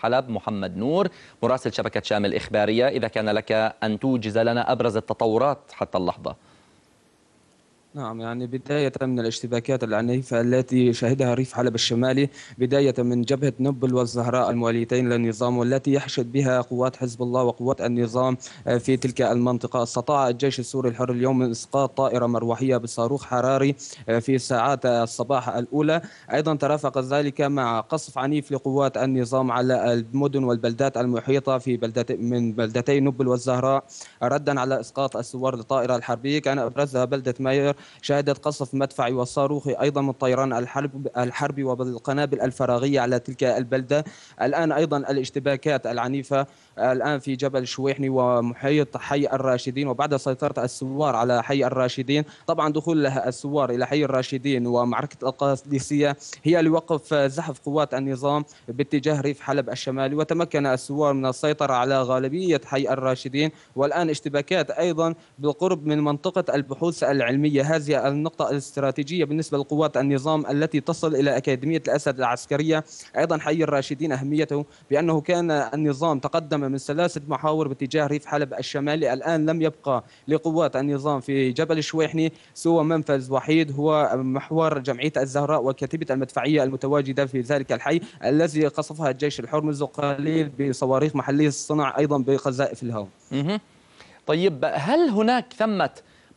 حلب محمد نور مراسل شبكة شام الإخبارية إذا كان لك أن توجز لنا أبرز التطورات حتى اللحظة نعم يعني بداية من الاشتباكات العنيفة التي شهدها ريف حلب الشمالي بداية من جبهة نبل والزهراء المواليتين للنظام والتي يحشد بها قوات حزب الله وقوات النظام آه، في تلك المنطقة استطاع الجيش السوري الحر اليوم من إسقاط طائرة مروحية بصاروخ حراري آه، في ساعات الصباح الأولى أيضا ترافق ذلك مع قصف عنيف لقوات النظام على المدن والبلدات المحيطة في بلدة من بلدتي نبل والزهراء ردا على إسقاط السوار للطائرة الحربية كان أبرزها بلدة ماير شهدت قصف مدفعي وصاروخي أيضا من الطيران الحرب الحربي وبالقنابل الفراغية على تلك البلدة الآن أيضا الاشتباكات العنيفة الآن في جبل شويحني ومحيط حي الراشدين وبعد سيطرة السوار على حي الراشدين طبعا دخول السوار إلى حي الراشدين ومعركة القادسية هي لوقف زحف قوات النظام باتجاه ريف حلب الشمالي وتمكن السوار من السيطرة على غالبية حي الراشدين والآن اشتباكات أيضا بالقرب من منطقة البحوث العلمية هذه النقطة الاستراتيجية بالنسبة لقوات النظام التي تصل إلى أكاديمية الأسد العسكرية أيضا حي الراشدين أهميته بأنه كان النظام تقدم من ثلاثة محاور باتجاه ريف حلب الشمالي الآن لم يبقى لقوات النظام في جبل الشويحني سوى منفذ وحيد هو محور جمعية الزهراء وكتيبة المدفعية المتواجدة في ذلك الحي الذي قصفها الجيش الحر منذ قليل بصواريخ محلية الصنع أيضا بقذائف الهواء طيب هل هناك ثمة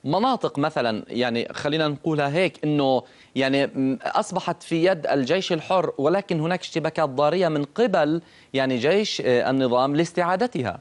مناطق مثلا يعني خلينا نقولها هيك انه يعني اصبحت في يد الجيش الحر ولكن هناك اشتباكات ضاريه من قبل يعني جيش آه، النظام لاستعادتها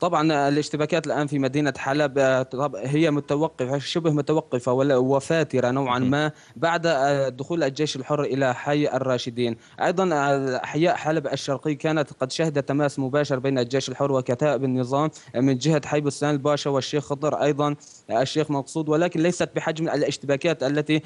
طبعا الاشتباكات الان في مدينه حلب آه، هي متوقفه شبه متوقفه وفاتره نوعا ما بعد آه، دخول الجيش الحر الى حي الراشدين ايضا آه، احياء حلب الشرقي كانت قد شهدت تماس مباشر بين الجيش الحر وكتائب النظام من جهه حي بستان الباشا والشيخ خضر ايضا الشيخ مقصود ولكن ليست بحجم الاشتباكات التي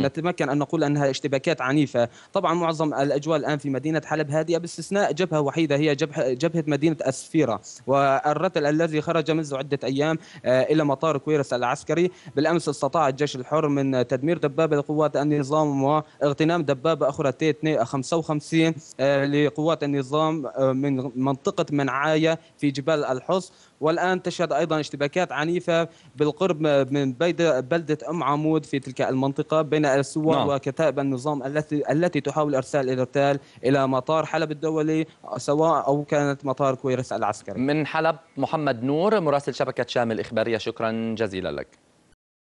نتمكن ان نقول انها اشتباكات عنيفه طبعا معظم الاجواء الان في مدينه حلب هادئه باستثناء جبهه وحيده هي جبهه مدينه السفيره و الرتل الذي خرج منذ عدة أيام آه، إلى مطار كويرس العسكري بالأمس استطاع الجيش الحر من تدمير دبابة لقوات النظام واغتنام دبابة أخرى تي 55 آه، لقوات النظام آه، من منطقة منعاية في جبال الحص والآن تشهد أيضا اشتباكات عنيفة بالقرب من بلدة أم عمود في تلك المنطقة بين السور نعم. وكتائب النظام التي التي تحاول إرسال الارتال إلى مطار حلب الدولي سواء أو كانت مطار كويرس العسكري من حلب محمد نور مراسل شبكة شام الإخبارية شكرا جزيلا لك